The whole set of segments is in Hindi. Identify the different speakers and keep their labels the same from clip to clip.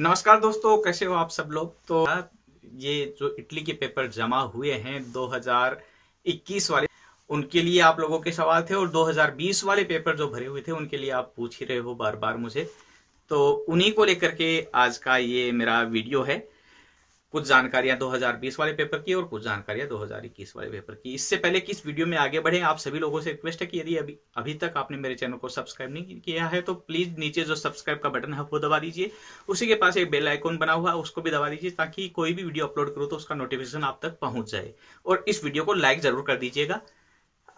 Speaker 1: नमस्कार दोस्तों कैसे हो आप सब लोग तो ये जो इटली के पेपर जमा हुए हैं 2021 वाले उनके लिए आप लोगों के सवाल थे और 2020 वाले पेपर जो भरे हुए थे उनके लिए आप पूछ ही रहे हो बार बार मुझे तो उन्हीं को लेकर के आज का ये मेरा वीडियो है कुछ जानकारियां 2020 वाले पेपर की और कुछ जानकारियां 2021 वाले पेपर की इससे पहले किस वीडियो में आगे बढ़े आप सभी लोगों से रिक्वेस्ट है कि यदि अभी अभी तक आपने मेरे चैनल को सब्सक्राइब नहीं किया है तो प्लीज नीचे जो सब्सक्राइब का बटन है वो दबा दीजिए उसी के पास एक बेल आइकॉन बना हुआ है उसको भी दबा दीजिए ताकि कोई भी वीडियो अपलोड करो तो उसका नोटिफिकेशन आप तक पहुंच जाए और इस वीडियो को लाइक जरूर कर दीजिएगा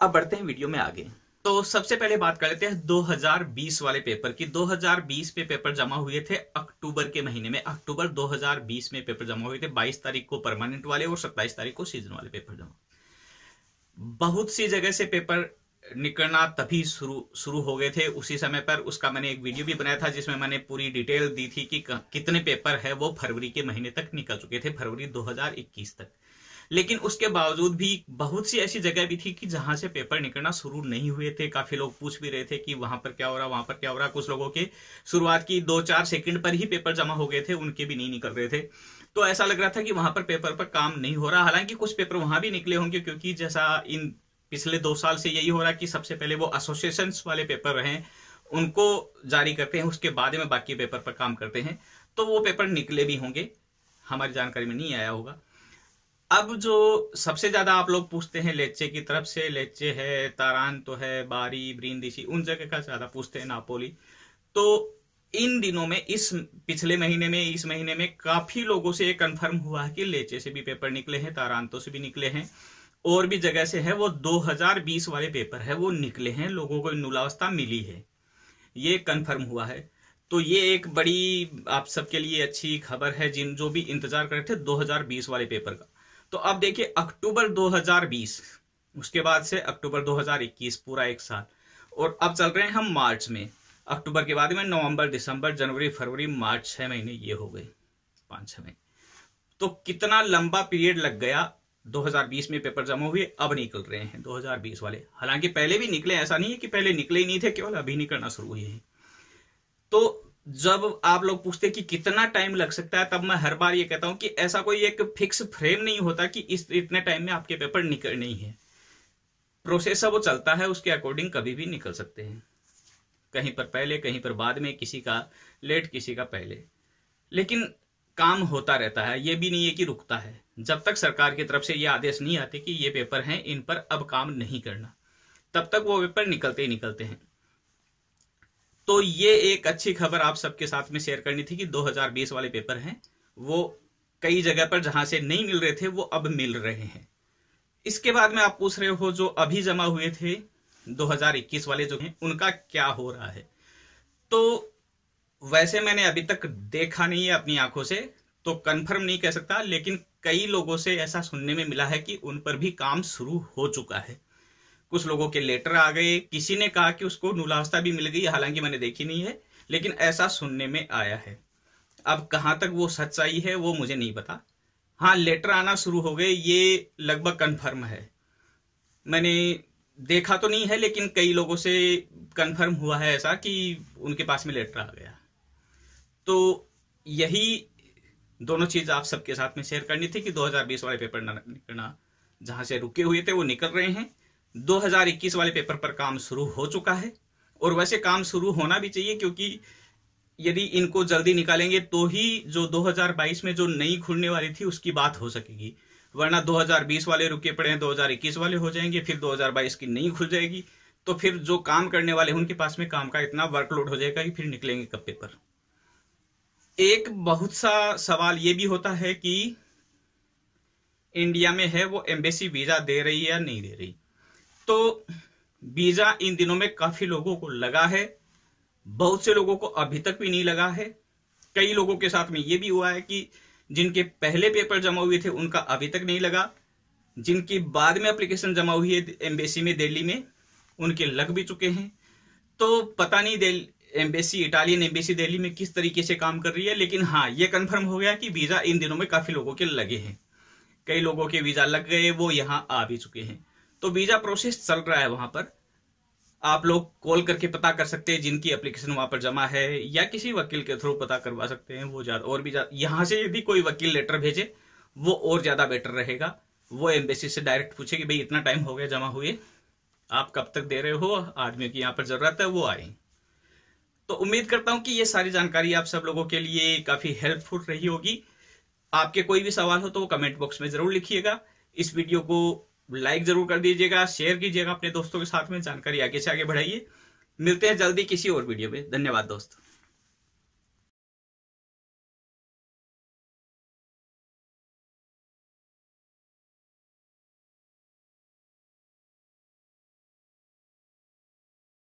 Speaker 1: अब बढ़ते हैं वीडियो में आगे तो सबसे पहले बात कर लेते हैं 2020 वाले पेपर की 2020 में पेपर जमा हुए थे अक्टूबर के महीने में अक्टूबर 2020 में पेपर जमा हुए थे 22 तारीख को परमानेंट वाले और 27 तारीख को सीजन वाले पेपर जमा बहुत सी जगह से पेपर निकलना तभी शुरू शुरू हो गए थे उसी समय पर उसका मैंने एक वीडियो भी बनाया था जिसमें मैंने पूरी डिटेल दी थी कि कितने पेपर है वो फरवरी के महीने तक निकल चुके थे फरवरी 2021 तक लेकिन उसके बावजूद भी बहुत सी ऐसी जगह भी थी कि जहां से पेपर निकलना शुरू नहीं हुए थे काफी लोग पूछ भी रहे थे कि वहां पर क्या हो रहा वहां पर क्या हो रहा कुछ लोगों के शुरुआत की दो चार सेकंड पर ही पेपर जमा हो गए थे उनके भी नहीं निकल रहे थे तो ऐसा लग रहा था कि वहां पर पेपर पर काम नहीं हो रहा हालांकि कुछ पेपर वहां भी निकले होंगे क्योंकि जैसा इन पिछले दो साल से यही हो रहा है कि सबसे पहले वो एसोसिएशन वाले पेपर रहे उनको जारी करते हैं उसके बाद में बाकी पेपर पर काम करते हैं तो वो पेपर निकले भी होंगे हमारी जानकारी में नहीं आया होगा अब जो सबसे ज्यादा आप लोग पूछते हैं लेच्चे की तरफ से लेच्चे है तारान तो है बारी ब्रिंदिशी उन जगह का ज्यादा पूछते हैं नापोली तो इन दिनों में इस पिछले महीने में इस महीने में काफी लोगों से ये कंफर्म हुआ है कि लेचे से भी पेपर निकले हैं तारांतों से भी निकले हैं और भी जगह से है वो 2020 वाले पेपर है वो निकले हैं लोगों को नूलावस्था मिली है ये कंफर्म हुआ है तो ये एक बड़ी आप सबके लिए अच्छी खबर है जिन जो भी इंतजार कर रहे थे 2020 वाले पेपर का तो अब देखिए अक्टूबर 2020 उसके बाद से अक्टूबर 2021 पूरा एक साल और अब चल रहे हैं हम मार्च में अक्टूबर के बाद में नवंबर दिसंबर जनवरी फरवरी मार्च छह महीने ये हो गए पांच छह महीने तो कितना लंबा पीरियड लग गया 2020 में पेपर जमा हुए अब निकल रहे हैं 2020 वाले हालांकि पहले भी निकले ऐसा नहीं है कि पहले निकले ही नहीं थे केवल अभी निकलना शुरू हुए हैं तो जब आप लोग पूछते कि कितना टाइम लग सकता है तब मैं हर बार ये कहता हूं कि ऐसा कोई एक फिक्स फ्रेम नहीं होता कि इस इतने टाइम में आपके पेपर निकल नहीं है प्रोसेस वो चलता है उसके अकॉर्डिंग कभी भी निकल सकते हैं कहीं पर पहले कहीं पर बाद में किसी का लेट किसी का पहले लेकिन काम होता रहता है ये भी नहीं है कि रुकता है जब तक सरकार की तरफ से ये आदेश नहीं आते कि ये पेपर हैं इन पर अब काम नहीं करना तब तक वो पेपर निकलते ही निकलते हैं तो ये एक अच्छी खबर आप सबके साथ में शेयर करनी थी कि 2020 वाले पेपर हैं वो कई जगह पर जहां से नहीं मिल रहे थे वो अब मिल रहे हैं इसके बाद में आप पूछ रहे हो जो अभी जमा हुए थे 2021 वाले जो हैं उनका क्या हो रहा है तो वैसे मैंने अभी तक देखा नहीं है अपनी आंखों से तो कंफर्म नहीं कह सकता लेकिन कई लोगों से ऐसा सुनने में मिला है कि उन पर भी काम शुरू हो चुका है कुछ लोगों के लेटर आ गए किसी ने कहा कि उसको नूलावस्था भी मिल गई हालांकि मैंने देखी नहीं है लेकिन ऐसा सुनने में आया है अब कहाँ तक वो सच्चाई है वो मुझे नहीं पता हाँ लेटर आना शुरू हो गए ये लगभग कन्फर्म है मैंने देखा तो नहीं है लेकिन कई लोगों से कन्फर्म हुआ है ऐसा कि उनके पास में लेटर आ गया तो यही दोनों चीज आप सबके साथ में शेयर करनी थी कि 2020 वाले पेपर निकलना जहां से रुके हुए थे वो निकल रहे हैं 2021 वाले पेपर पर काम शुरू हो चुका है और वैसे काम शुरू होना भी चाहिए क्योंकि यदि इनको जल्दी निकालेंगे तो ही जो 2022 में जो नई खुलने वाली थी उसकी बात हो सकेगी वरना 2020 वाले रुके पड़े हैं 2021 वाले हो जाएंगे फिर 2022 की नई खुल जाएगी तो फिर जो काम करने वाले उनके पास में काम का इतना वर्कलोड हो जाएगा कि फिर निकलेंगे कब पेपर एक बहुत सा सवाल ये भी होता है कि इंडिया में है वो एम्बेसी वीजा दे रही है या नहीं दे रही तो वीजा इन दिनों में काफी लोगों को लगा है बहुत से लोगों को अभी तक भी नहीं लगा है कई लोगों के साथ में ये भी हुआ है कि जिनके पहले पेपर जमा हुए थे उनका अभी तक नहीं लगा जिनकी बाद में एप्लीकेशन जमा हुई है एम्बेसी में दिल्ली में उनके लग भी चुके हैं तो पता नहीं एम्बेसी इटालियन एम्बेसी दिल्ली में किस तरीके से काम कर रही है लेकिन हाँ ये कंफर्म हो गया कि वीजा इन दिनों में काफी लोगों के लगे हैं कई लोगों के वीजा लग गए वो यहाँ आ भी चुके हैं तो वीजा प्रोसेस चल रहा है वहां पर आप लोग कॉल करके पता कर सकते हैं जिनकी एप्लीकेशन वहां पर जमा है या किसी वकील के थ्रू पता करवा सकते हैं वो ज्यादा और भी ज्यादा यहाँ से यदि कोई वकील लेटर भेजे वो और ज्यादा बेटर रहेगा वो एम्बेसी से डायरेक्ट पूछे कि भाई इतना टाइम हो गया जमा हुए आप कब तक दे रहे हो आदमियों की यहाँ पर जरूरत है वो आए तो उम्मीद करता हूं कि ये सारी जानकारी आप सब लोगों के लिए काफी हेल्पफुल रही होगी आपके कोई भी सवाल हो तो वो कमेंट बॉक्स में जरूर लिखिएगा इस वीडियो को लाइक जरूर कर दीजिएगा शेयर कीजिएगा अपने दोस्तों के साथ में जानकारी आगे से आगे बढ़ाइए मिलते हैं जल्दी किसी और वीडियो में धन्यवाद दोस्तों